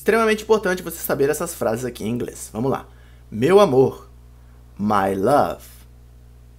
Extremamente importante você saber essas frases aqui em inglês. Vamos lá. Meu amor. My love.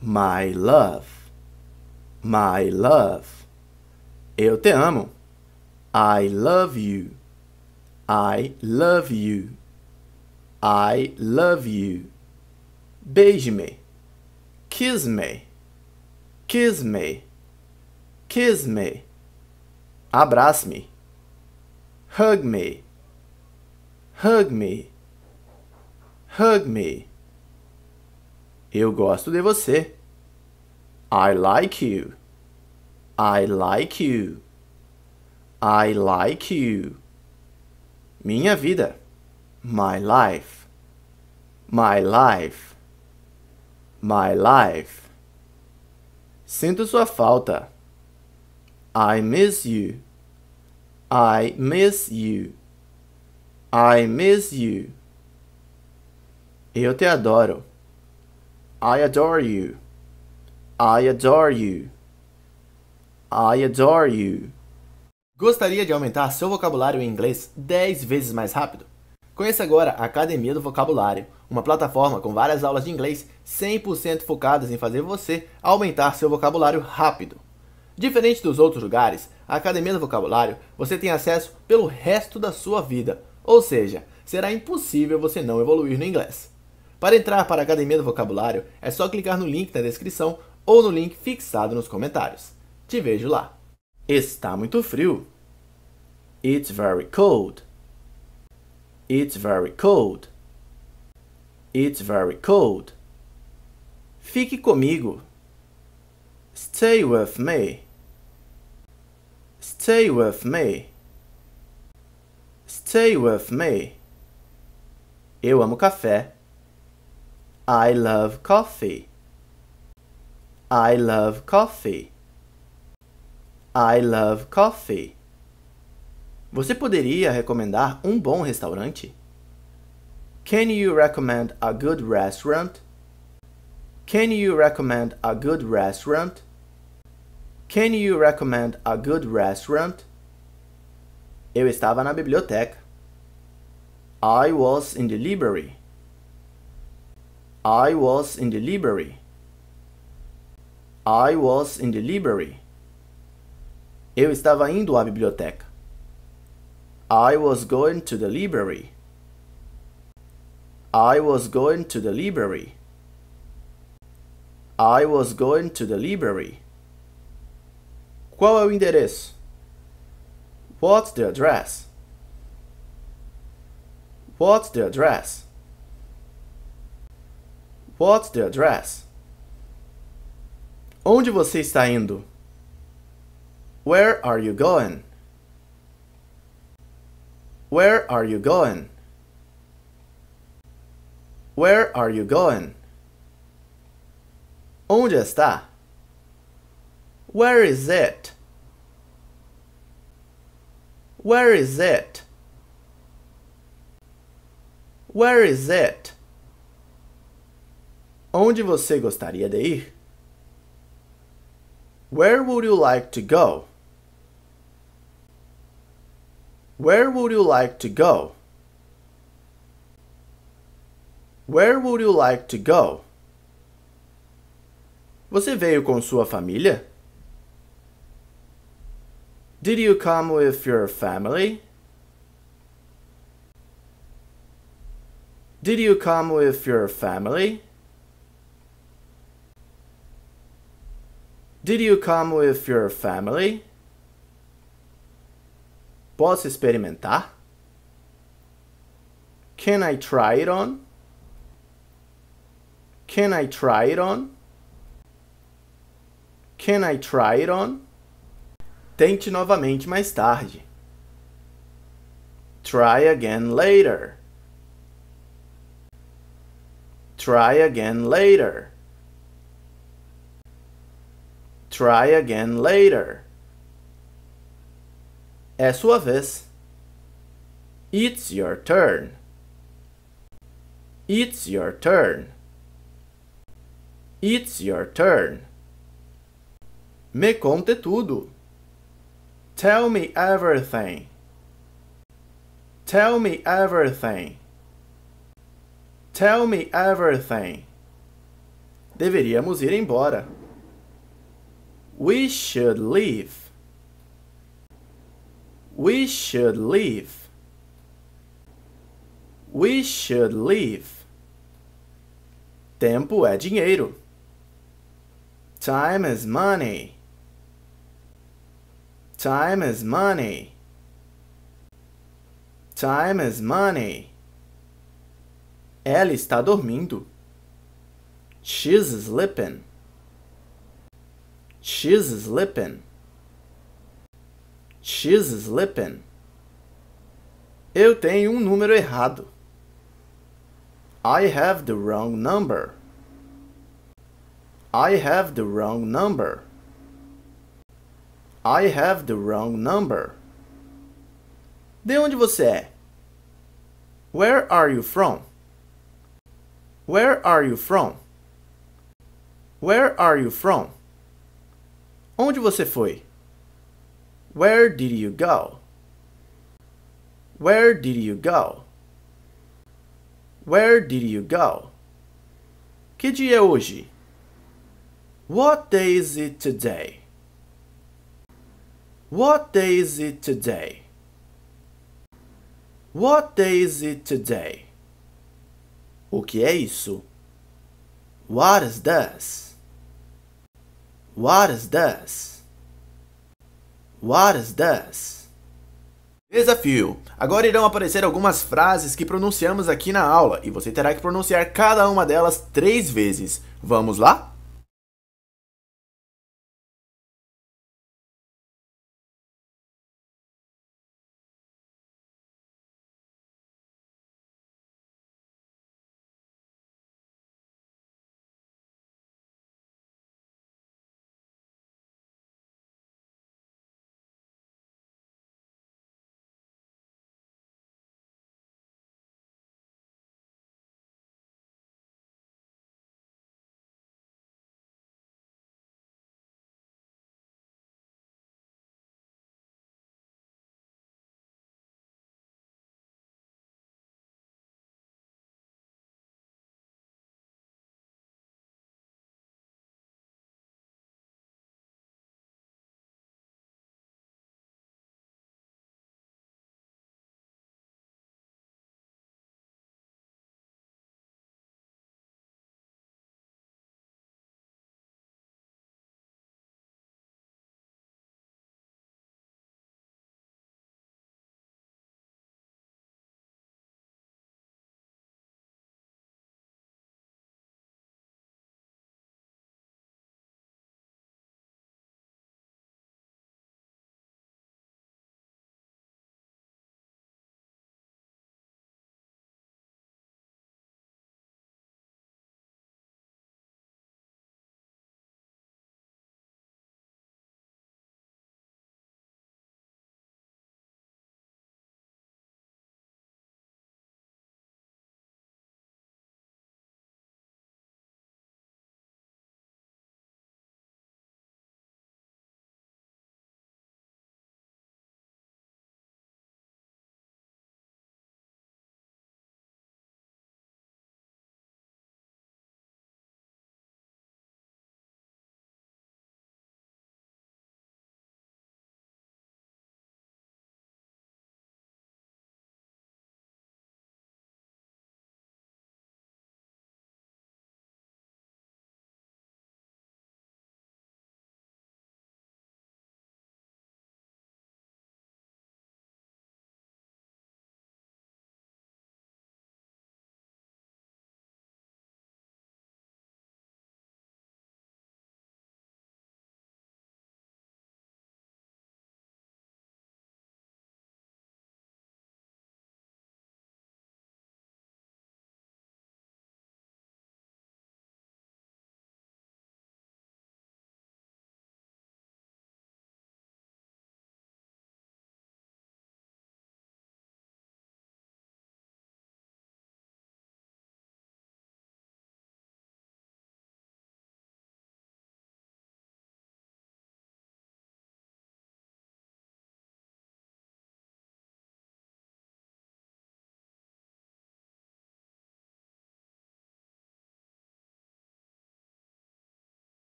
My love. My love. Eu te amo. I love you. I love you. I love you. Beije-me. Kiss me. Kiss me. Kiss me. Abrace-me. Hug me. Hug me. Hug me. Eu gosto de você. I like you. I like you. I like you. Minha vida. My life. My life. My life. Sinto sua falta. I miss you. I miss you. I miss you. Eu te adoro. I adore you. I adore you. I adore you. Gostaria de aumentar seu vocabulário em inglês 10 vezes mais rápido? Conheça agora a Academia do Vocabulário, uma plataforma com várias aulas de inglês 100% focadas em fazer você aumentar seu vocabulário rápido. Diferente dos outros lugares, a Academia do Vocabulário você tem acesso pelo resto da sua vida ou seja, será impossível você não evoluir no inglês. Para entrar para a Academia do Vocabulário, é só clicar no link na descrição ou no link fixado nos comentários. Te vejo lá. Está muito frio. It's very cold. It's very cold. It's very cold. Fique comigo. Stay with me. Stay with me. Say with me. Eu amo café. I love coffee. I love coffee. I love coffee. Você poderia recomendar um bom restaurante? Can you recommend a good restaurant? Can you recommend a good restaurant? Can you recommend a good restaurant? Eu estava na biblioteca. I was in the library. I was in the library. I was in the library. Eu estava indo à biblioteca. I was going to the library. I was going to the library. I was going to the library. Qual é o endereço? What's the address? What's the address? What's the address? Onde você está indo? Where are you going? Where are you going? Where are you going? Onde está? Where is it? Where is it? Where is it? Onde você gostaria de ir? Where would you like to go? Where would you like to go? Where would you like to go? Você veio com sua família? Did you come with your family? Did you come with your family? Did you come with your family? Posso experimentar? Can I try it on? Can I try it on? Can I try it on? Tente novamente mais tarde. Try again later. Try again later. Try again later. É sua vez. It's your turn. It's your turn. It's your turn. Me conte tudo. Tell me everything. Tell me everything. Tell me everything. Deveríamos ir embora. We should leave. We should leave. We should leave. Tempo é dinheiro. Time is money. Time is money. Time is money. Ela está dormindo. She's sleeping. She's sleeping. She's sleeping. Eu tenho um número errado. I have the wrong number. I have the wrong number. I have the wrong number. De onde você é? Where are you from? Where are you from? Where are you from? Onde você foi? Where did you go? Where did you go? Where did you go? Que dia é hoje? What day is it today? What day is it today? What day is it today? O que é isso? What is this? What is this? What is this? Desafio! Agora irão aparecer algumas frases que pronunciamos aqui na aula e você terá que pronunciar cada uma delas três vezes. Vamos lá?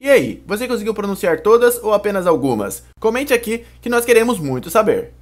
E aí, você conseguiu pronunciar todas ou apenas algumas? Comente aqui que nós queremos muito saber.